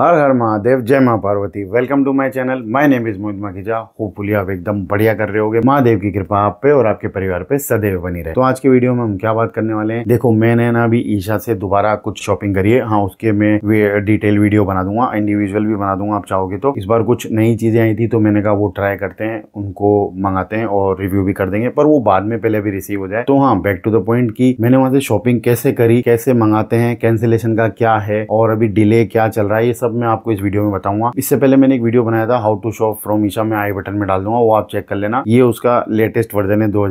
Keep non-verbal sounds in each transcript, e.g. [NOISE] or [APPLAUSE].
हर हर महादेव जय माँ Parvati welcome to my channel my name is Mohit Makhija hopefully आप एकदम बढ़िया कर रहे होगे महादेव की कृपा आप पे और आपके परिवार पे सदैव बनी रहे तो आज के वीडियो में हम क्या बात करने वाले हैं देखो मैंने ना अभी ईशा से दोबारा कुछ शॉपिंग करी है हाँ उसके मैं डिटेल वीडियो बना दूंगा इंडिविजुअल भी बना दूंगा आप चाहोगे तो इस बार कुछ नई चीज़ें आई थी तो मैंने कहा वो ट्राई करते हैं उनको मंगाते हैं और रिव्यू भी कर देंगे पर वो बाद में पहले भी रिसीव हो जाए तो हाँ बैक टू द पॉइंट की मैंने वहाँ से शॉपिंग कैसे करी कैसे मंगाते हैं कैंसिलेशन का क्या है और अभी डिले क्या चल रहा है ये सब सब मैं आपको इस वीडियो में बताऊंगा इससे पहले मैंने एक वीडियो बनाया था how to shop from Isha में आई बटन में डाल दूंगा वो आप चेक कर लेना ये उसका लेटेस्ट वर्जन है दो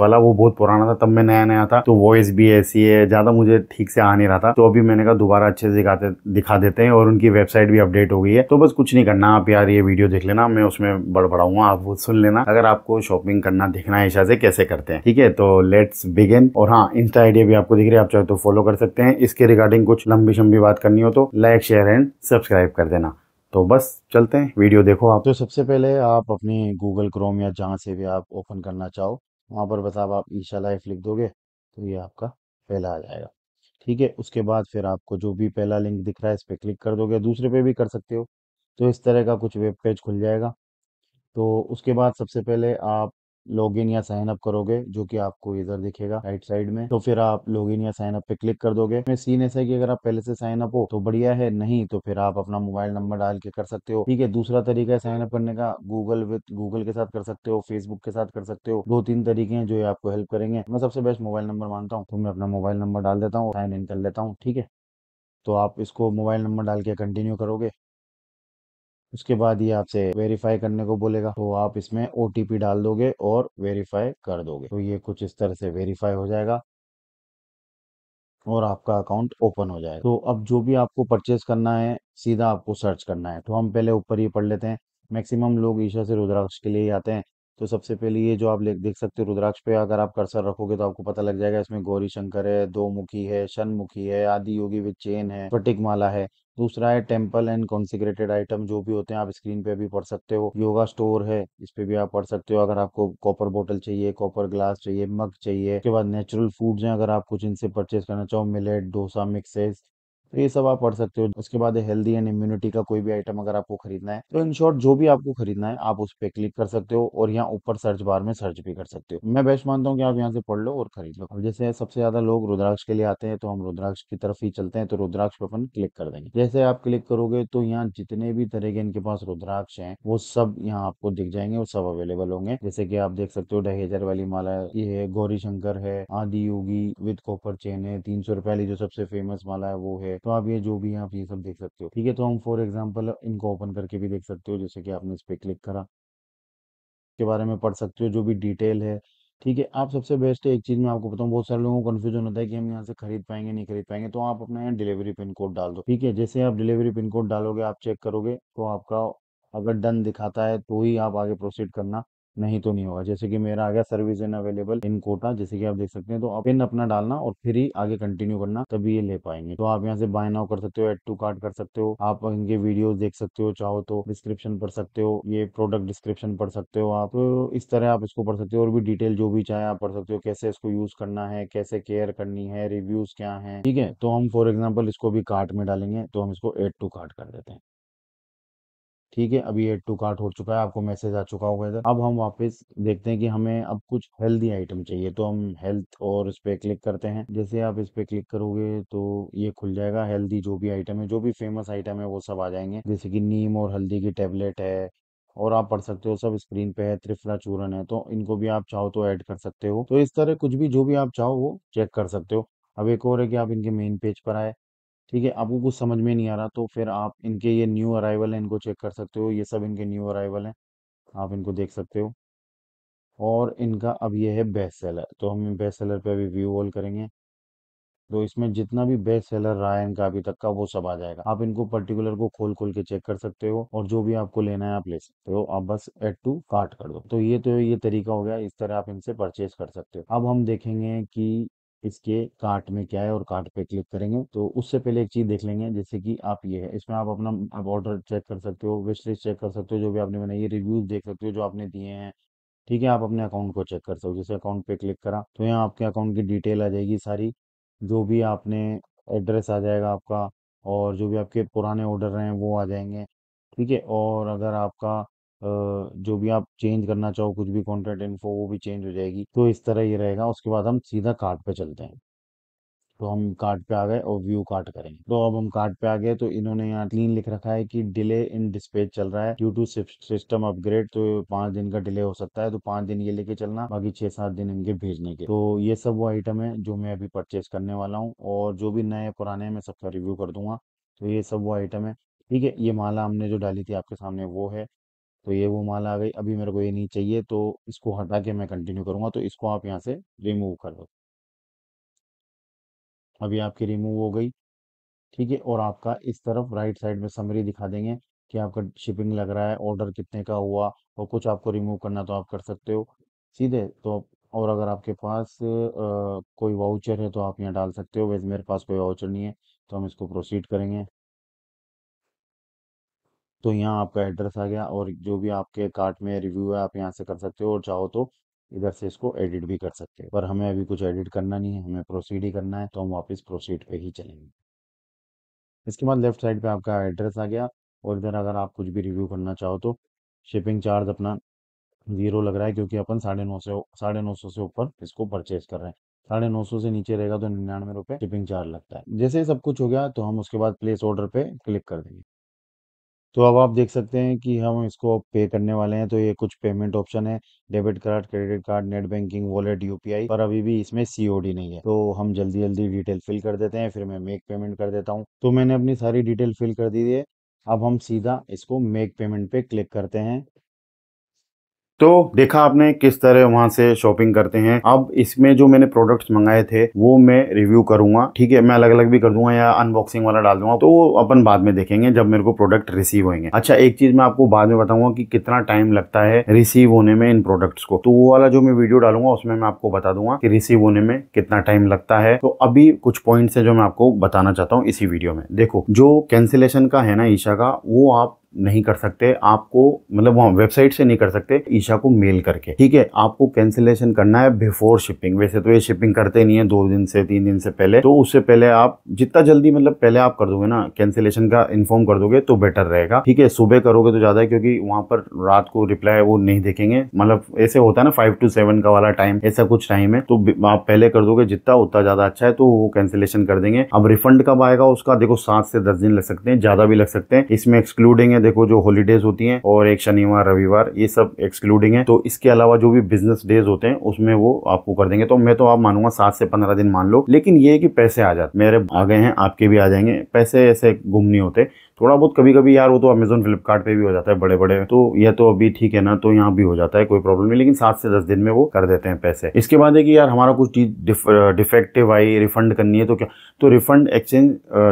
वाला वो बहुत पुराना था तब मैं नया नया था तो वॉइस भी ऐसी है ज्यादा मुझे ठीक से आ नहीं रहा था तो अभी मैंने कहा दोबारा अच्छे से दिखाते दिखा देते हैं और उनकी वेबसाइट भी अपडेट हो गई है तो बस कुछ नहीं करना आप यार ये वीडियो देख लेना मैं उसमें बड़बड़ाऊंगा आप वो सुन लेना अगर आपको शॉपिंग करना देखना है ईशा से कैसे करते हैं ठीक है तो लेट्स बिगेन और हाँ इंस्टा आइडिया भी आपको दिख रही है आप चाहे तो फॉलो कर सकते हैं इसके रिगार्डिंग कुछ लंबी शंबी बात करनी हो तो लाइक शेयर एंड सब सब्सक्राइब कर देना तो बस चलते हैं वीडियो देखो आप तो सबसे पहले आप अपने गूगल क्रोम या जहाँ से भी आप ओपन करना चाहो वहाँ पर बस आप, आप ईशा लाइफ लिख दोगे तो ये आपका पहला आ जाएगा ठीक है उसके बाद फिर आपको जो भी पहला लिंक दिख रहा है इस पर क्लिक कर दोगे दूसरे पे भी कर सकते हो तो इस तरह का कुछ वेब पेज खुल जाएगा तो उसके बाद सबसे पहले आप लॉग इन या साइन अप करोगे जो कि आपको इधर दिखेगा राइट साइड में तो फिर आप लॉग इन या साइन अप पे क्लिक कर दोगे मैं सीन ऐसा है कि अगर आप पहले से साइन अप हो तो बढ़िया है नहीं तो फिर आप अपना मोबाइल नंबर डाल के कर सकते हो ठीक है दूसरा तरीका है साइन अप करने का गूगल विद गूगल के साथ कर सकते हो फेसबुक के साथ कर सकते हो दो तीन तरीके हैं जो ये आपको हेल्प करेंगे मैं सबसे बेस्ट मोबाइल नंबर मानता हूँ तो मैं अपना मोबाइल नंबर डाल देता हूँ साइन इन कर लेता हूँ ठीक है तो आप इसको मोबाइल नंबर डाल के कंटिन्यू करोगे उसके बाद ये आपसे वेरीफाई करने को बोलेगा तो आप इसमें ओ डाल दोगे और वेरीफाई कर दोगे तो ये कुछ इस तरह से वेरीफाई हो जाएगा और आपका अकाउंट ओपन हो जाएगा तो अब जो भी आपको परचेज करना है सीधा आपको सर्च करना है तो हम पहले ऊपर ही पढ़ लेते हैं मैक्सिमम लोग ईशा से रुद्राक्ष के लिए ही आते हैं तो सबसे पहले ये जो आप देख सकते हो रुद्राक्ष पे अगर आप कर्सर रखोगे तो आपको पता लग जाएगा इसमें गौरी शंकर है दो मुखी है शनमुखी है आदि योगी विद चेन है फटिक माला है दूसरा है टेम्पल एंड कॉन्सिक्रेटेड आइटम जो भी होते हैं आप स्क्रीन पे भी पढ़ सकते हो योगा स्टोर है इस पे भी आप पढ़ सकते हो अगर आपको कॉपर बोतल चाहिए कॉपर ग्लास चाहिए मग चाहिए उसके बाद नेचुरल फूड्स हैं अगर आप कुछ इनसे परचेज करना चाहो मिलेट डोसा मिक्सेस तो ये सब आप पढ़ सकते हो उसके बाद हेल्दी एंड इम्यूनिटी का कोई भी आइटम अगर आपको खरीदना है तो इन शॉर्ट जो भी आपको खरीदना है आप उस पर क्लिक कर सकते हो और यहाँ ऊपर सर्च बार में सर्च भी कर सकते हो मैं बेस्ट मानता हूँ कि आप यहाँ से पढ़ लो और खरीद लो अब जैसे सबसे ज्यादा लोग रुद्राक्ष के लिए आते हैं तो हम रुद्राक्ष की तरफ ही चलते हैं तो रुद्राक्ष पर अपन क्लिक कर देंगे जैसे आप क्लिक करोगे तो यहाँ जितने भी तरह के इनके पास रुद्राक्ष है वो सब यहाँ आपको दिख जाएंगे वो सब अवेलेबल होंगे जैसे की आप देख सकते हो डहेजर वाली माला ये है गौरी शंकर है आदि योगी विद कॉपर चेन है तीन सौ रुपए वाली जो सबसे फेमस माला है वो है तो आप ये जो भी है आप ये सब देख सकते हो ठीक है तो हम फॉर एग्जाम्पल इनको ओपन करके भी देख सकते हो जैसे कि आपने इस पर क्लिक करा के बारे में पढ़ सकते हो जो भी डिटेल है ठीक है आप सबसे बेस्ट है एक चीज़ मैं आपको बताऊँ बहुत सारे लोगों को कन्फ्यूजन होता है कि हम यहाँ से खरीद पाएंगे नहीं खरीद पाएंगे तो आप अपना यहाँ डिलीवरी पिन कोड डाल दो ठीक है जैसे आप डिलीवरी पिन कोड डालोगे आप चेक करोगे तो आपका अगर डन दिखाता है तो ही आप आगे प्रोसीड करना नहीं तो नहीं होगा जैसे कि मेरा आ गया service in available in Kota जैसे कि आप देख सकते हैं तो आप पिन अपना डालना और फिर ही आगे कंटिन्यू करना तभी ये ले पाएंगे तो आप यहाँ से बाय नाउ कर सकते हो एड टू कार्ड कर सकते हो आप इनके वीडियो देख सकते हो चाहो तो डिस्क्रिप्शन पढ़ सकते हो ये प्रोडक्ट डिस्क्रिप्शन पढ़ सकते हो आप इस तरह आप इसको पढ़ सकते हो और भी डिटेल जो भी चाहे आप पढ़ सकते हो कैसे इसको यूज करना है कैसे केयर करनी है रिव्यूज क्या है ठीक है तो हम फॉर एग्जाम्पल इसको भी कार्ट में डालेंगे तो हम इसको एड टू कार्ट कर देते हैं ठीक है अभी एड टू कार्ट हो चुका है आपको मैसेज आ चुका होगा इधर अब हम वापस देखते हैं कि हमें अब कुछ हेल्दी आइटम चाहिए तो हम हेल्थ और इस पे क्लिक करते हैं जैसे आप इस पे क्लिक करोगे तो ये खुल जाएगा हेल्दी जो भी आइटम है जो भी फेमस आइटम है वो सब आ जाएंगे जैसे कि नीम और हल्दी की टेबलेट है और आप पढ़ सकते हो सब स्क्रीन पे है त्रिफला चूरन है तो इनको भी आप चाहो तो ऐड कर सकते हो तो इस तरह कुछ भी जो भी आप चाहो वो चेक कर सकते हो अब एक और है कि आप इनके मेन पेज पर आए ठीक है, आपको कुछ समझ में नहीं आ रहा तो फिर आप इनके ये न्यू अराइवल हैं, इनको चेक कर सकते हो, ये सब इनके न्यू अराइवल हैं, आप इनको देख सकते हो। और इनका अब ये है बेस्ट सेलर, तो हम बेस्ट सेलर पे अभी व्यू ऑल करेंगे। तो इसमें जितना भी बेस्ट सेलर रहा है इनका अभी तक का वो सब आ जाएगा। आप इनको पर्टिकुलर को खोल-खोल के चेक कर सकते हो और जो भी आपको लेना है आप ले सकते हो, आप बस एड टू कार्ट कर दो। तो ये तो ये तरीका हो गया, इस तरह आप इनसे परचेज़ कर सकते हो। अब हम देखेंगे कि इसके कार्ट में क्या है और कार्ट पे क्लिक करेंगे तो उससे पहले एक चीज देख लेंगे जैसे कि आप ये है इसमें आप अपना आप ऑर्डर चेक कर सकते हो विश लिस्ट चेक कर सकते हो जो भी आपने बनाई है रिव्यूज देख सकते हो जो आपने दिए हैं ठीक है आप अपने अकाउंट को चेक कर सकते हो जैसे अकाउंट पे क्लिक करा तो यहाँ आपके अकाउंट की डिटेल आ जाएगी सारी जो भी आपने एड्रेस आ जाएगा आपका और जो भी आपके पुराने ऑर्डर हैं वो आ जाएंगे ठीक है और अगर आपका जो भी आप चेंज करना चाहो कुछ भी कॉन्टेंट इन्फो वो भी चेंज हो जाएगी तो इस तरह ये रहेगा उसके बाद हम सीधा कार्ड पे चलते हैं तो हम कार्ड पे आ गए और व्यू कार्ड करेंगे तो अब हम कार्ड पे आ गए तो इन्होंने यहाँ क्लीन लिख रखा है कि डिले इन डिस्पेच चल रहा है ड्यू टू सिस्टम अपग्रेड तो पांच दिन का डिले हो सकता है तो पांच दिन ये लेके चलना बाकी छह सात दिन इनके भेजने के तो ये सब वो आइटम है जो मैं अभी परचेज करने वाला हूँ और जो भी नए पुराने मैं सबका रिव्यू कर दूंगा तो ये सब वो आइटम है ठीक है ये माला हमने जो डाली थी आपके सामने वो है तो ये वो माल आ गई अभी मेरे को ये नहीं चाहिए तो इसको हटा के मैं कंटिन्यू करूँगा तो इसको आप यहाँ से रिमूव कर दो अभी आपकी रिमूव हो गई ठीक है और आपका इस तरफ राइट साइड में समरी दिखा देंगे कि आपका शिपिंग लग रहा है ऑर्डर कितने का हुआ और कुछ आपको रिमूव करना तो आप कर सकते हो सीधे तो और अगर आपके पास आ, कोई वाउचर है तो आप यहाँ डाल सकते हो वैसे मेरे पास कोई वाउचर नहीं है तो हम इसको प्रोसीड करेंगे तो यहाँ आपका एड्रेस आ गया और जो भी आपके कार्ट में रिव्यू है आप यहाँ से कर सकते हो और चाहो तो इधर से इसको एडिट भी कर सकते हो पर हमें अभी कुछ एडिट करना नहीं है हमें प्रोसीड ही करना है तो हम वापस प्रोसीड पे ही चलेंगे इसके बाद लेफ्ट साइड पे आपका एड्रेस आ गया और इधर अगर आप कुछ भी रिव्यू करना चाहो तो शिपिंग चार्ज अपना जीरो लग रहा है क्योंकि अपन साढ़े नौ सौ साढ़े नौ सौ से ऊपर इसको परचेज कर रहे हैं साढ़े नौ सौ से नीचे रहेगा तो निन्यानवे रुपये शिपिंग चार्ज लगता है जैसे सब कुछ हो गया तो हम उसके बाद प्लेस ऑर्डर पे क्लिक कर देंगे तो अब आप देख सकते हैं कि हम इसको पे करने वाले हैं तो ये कुछ पेमेंट ऑप्शन है debit card credit card net banking wallet UPI पर अभी भी इसमें सीओडी नहीं है तो हम जल्दी जल्दी डिटेल फिल कर देते हैं फिर मैं मेक पेमेंट कर देता हूँ तो मैंने अपनी सारी डिटेल फिल कर दी है अब हम सीधा इसको मेक पेमेंट पे क्लिक करते हैं तो देखा आपने किस तरह वहां से शॉपिंग करते हैं अब इसमें जो मैंने प्रोडक्ट्स मंगाए थे वो मैं रिव्यू करूंगा ठीक है मैं अलग अलग भी कर दूंगा या अनबॉक्सिंग वाला डाल दूंगा तो वो अपन बाद में देखेंगे जब मेरे को प्रोडक्ट रिसीव होंगे अच्छा एक चीज मैं आपको बाद में बताऊंगा कि कितना टाइम लगता है रिसीव होने में इन प्रोडक्ट्स को तो वो वाला जो मैं वीडियो डालूंगा उसमें मैं आपको बता दूंगा कि रिसीव होने में कितना टाइम लगता है तो अभी कुछ पॉइंट्स है जो मैं आपको बताना चाहता हूँ इसी वीडियो में देखो जो कैंसिलेशन का है ना ईशा का वो आप नहीं कर सकते आपको मतलब वहाँ वेबसाइट से नहीं कर सकते ईशा को मेल करके ठीक है आपको कैंसिलेशन करना है बिफोर शिपिंग वैसे तो ये शिपिंग करते नहीं है दो दिन से तीन दिन से पहले तो उससे पहले आप जितना जल्दी मतलब पहले आप कर दोगे ना कैंसिलेशन का इन्फॉर्म कर दोगे तो बेटर रहेगा ठीक है सुबह करोगे तो ज़्यादा है क्योंकि वहां पर रात को रिप्लाई वो नहीं देखेंगे मतलब ऐसे होता है ना फाइव टू सेवन का वाला टाइम ऐसा कुछ टाइम है तो आप पहले कर दोगे जितना उतना ज़्यादा अच्छा है तो वो कैंसिलेशन कर देंगे अब रिफंड कब आएगा उसका देखो सात से दस दिन लग सकते हैं ज़्यादा भी लग सकते हैं इसमें एक्सक्लूडिंग है देखो जो हॉलीडेज होती हैं और एक शनिवार रविवार ये सब एक्सक्लूडिंग है तो इसके अलावा जो भी बिजनेस डेज होते हैं उसमें वो आपको कर देंगे तो मैं तो आप मानूंगा सात से पंद्रह दिन मान लो लेकिन ये कि पैसे आ जाते मेरे आ गए हैं आपके भी आ जाएंगे पैसे ऐसे गुम नहीं होते थोड़ा बहुत कभी कभी यार वो तो अमेजोन फ्लिपकार्ट पे भी हो जाता है बड़े बड़े तो यह तो अभी ठीक है ना तो यहाँ भी हो जाता है कोई प्रॉब्लम नहीं लेकिन सात से दस दिन में वो कर देते हैं पैसे इसके बाद है कि यार हमारा कुछ चीज डिफेक्टिव आई रिफंड करनी है तो क्या तो रिफंड एक्सचेंज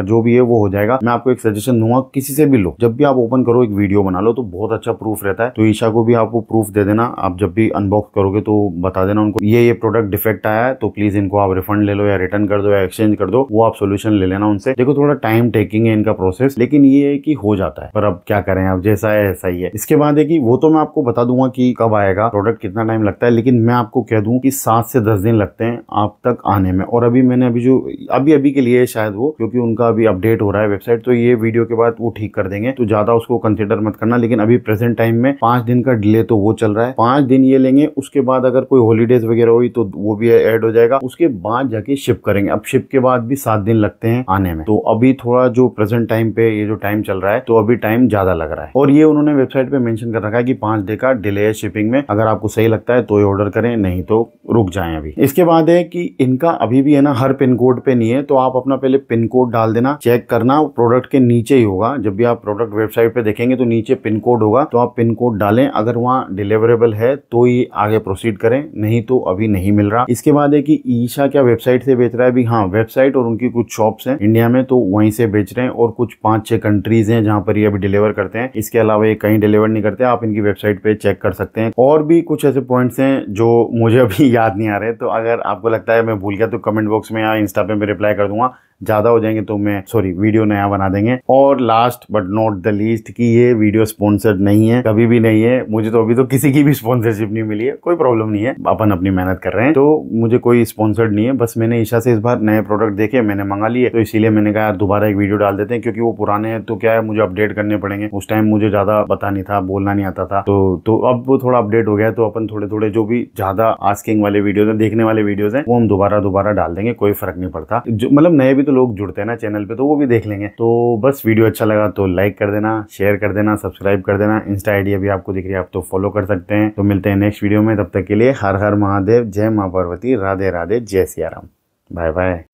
जो भी है वो हो जाएगा मैं आपको एक सजेशन दूंगा किसी से भी लो जब भी आप ओपन करो एक वीडियो बना लो तो बहुत अच्छा प्रूफ रहता है तो ईशा को भी आपको प्रूफ दे देना आप जब भी अनबॉक्स करोगे तो बता देना उनको ये ये प्रोडक्ट डिफेक्ट आया है तो प्लीज इनको आप रिफंड ले लो या रिटर्न कर दो या एक्सचेंज कर दो वो आप सोल्यूशन ले लेना उनसे देखो थोड़ा टाइम टेकिंग है इनका प्रोसेस लेकिन ये है कि हो जाता है पर अब क्या करें अब जैसा है ऐसा ही है इसके बाद है कि वो तो मैं आपको बता दूंगा कि कब आएगा प्रोडक्ट कितना टाइम लगता है लेकिन मैं आपको कह दूं कि सात से दस दिन लगते हैं आप तक आने में और अभी मैंने अभी जो अभी अभी के लिए शायद वो क्योंकि उनका अभी अपडेट हो रहा है वेबसाइट तो ये वीडियो के बाद वो ठीक कर देंगे तो ज्यादा उसको कंसिडर मत करना लेकिन अभी प्रेजेंट टाइम में पांच दिन का डिले तो वो चल रहा है पांच दिन ये लेंगे उसके बाद अगर कोई हॉलीडेज वगैरह हुई तो वो भी एड हो जाएगा उसके बाद जाके शिप करेंगे अब शिप के बाद भी सात दिन लगते हैं आने में तो अभी थोड़ा जो प्रेजेंट टाइम पे ये जो टाइम चल रहा है तो अभी टाइम ज्यादा लग रहा है और ये उन्होंने वेबसाइट पे मेंशन कर रखा है कि पांच डे का डिले है शिपिंग में अगर आपको सही लगता है तो ये ऑर्डर करें नहीं तो रुक जाए अभी इसके बाद है कि इनका अभी भी है ना हर पिन कोड पे नहीं है तो आप अपना पहले पिन कोड डाल देना चेक करना प्रोडक्ट के नीचे ही होगा जब भी आप प्रोडक्ट वेबसाइट पे देखेंगे तो नीचे पिन कोड होगा तो आप पिन कोड डालें अगर वहाँ डिलीवरेबल है तो ही आगे प्रोसीड करें नहीं तो अभी नहीं मिल रहा इसके बाद है कि ईशा क्या वेबसाइट से बेच रहा है भी हाँ वेबसाइट और उनकी कुछ शॉप्स हैं इंडिया में तो वहीं से बेच रहे हैं और कुछ पांच छह कंट्रीज हैं जहां पर ये अभी डिलीवर करते हैं इसके अलावा ये कहीं डिलीवर नहीं करते आप इनकी वेबसाइट पे चेक कर सकते हैं और भी कुछ ऐसे पॉइंट्स हैं जो मुझे अभी [LAUGHS] याद नहीं आ रहे तो अगर आपको लगता है मैं भूल गया तो कमेंट बॉक्स में या इंस्टा पे मैं रिप्लाई कर दूंगा ज़्यादा हो जाएंगे तो मैं सॉरी वीडियो नया बना देंगे और last but not the least कि ये वीडियो स्पॉन्सर्ड नहीं है कभी भी नहीं है मुझे तो अभी तो किसी की भी स्पॉन्सरशिप नहीं मिली है कोई प्रॉब्लम नहीं है अपन अपनी मेहनत कर रहे हैं तो मुझे कोई स्पॉन्सर्ड नहीं है बस मैंने ईशा से इस बार नए प्रोडक्ट देखे मैंने मंगा लिए तो इसीलिए मैंने कहा दोबारा एक वीडियो डाल देते हैं क्योंकि वो पुराने हैं तो क्या है मुझे अपडेट करने पड़ेंगे उस टाइम मुझे ज़्यादा पता नहीं था बोलना नहीं आता था तो तो अब वो थोड़ा अपडेट हो गया तो अपन थोड़े थोड़े जो भी ज़्यादा आस्किंग वाले वीडियो है देखने वाले वीडियोज है वो हम दोबारा दोबारा डाल देंगे कोई फर्क नहीं पड़ता मतलब नए भी तो लोग जुड़ते हैं ना चैनल पे तो वो भी देख लेंगे तो बस वीडियो अच्छा लगा तो लाइक कर देना शेयर कर देना सब्सक्राइब कर देना इंस्टा आइडिया भी आपको दिख रही है आप तो फॉलो कर सकते हैं तो मिलते हैं नेक्स्ट वीडियो में तब तक के लिए हर हर महादेव जय माँ पार्वती राधे राधे जय सियाराम बाय बाय